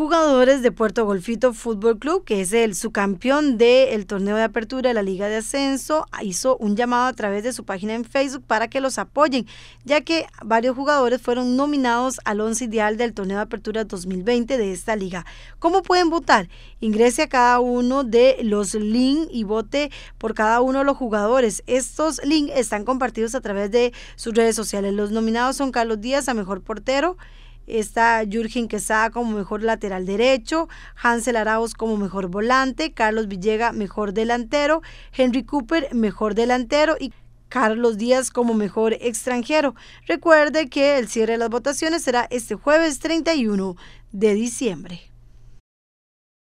jugadores de Puerto Golfito Fútbol Club, que es el subcampeón del torneo de apertura de la Liga de Ascenso, hizo un llamado a través de su página en Facebook para que los apoyen, ya que varios jugadores fueron nominados al once ideal del torneo de apertura 2020 de esta liga. ¿Cómo pueden votar? Ingrese a cada uno de los links y vote por cada uno de los jugadores. Estos links están compartidos a través de sus redes sociales. Los nominados son Carlos Díaz a Mejor Portero, está Jürgen Quesada como mejor lateral derecho, Hansel Arauz como mejor volante, Carlos Villega mejor delantero, Henry Cooper mejor delantero y Carlos Díaz como mejor extranjero. Recuerde que el cierre de las votaciones será este jueves 31 de diciembre.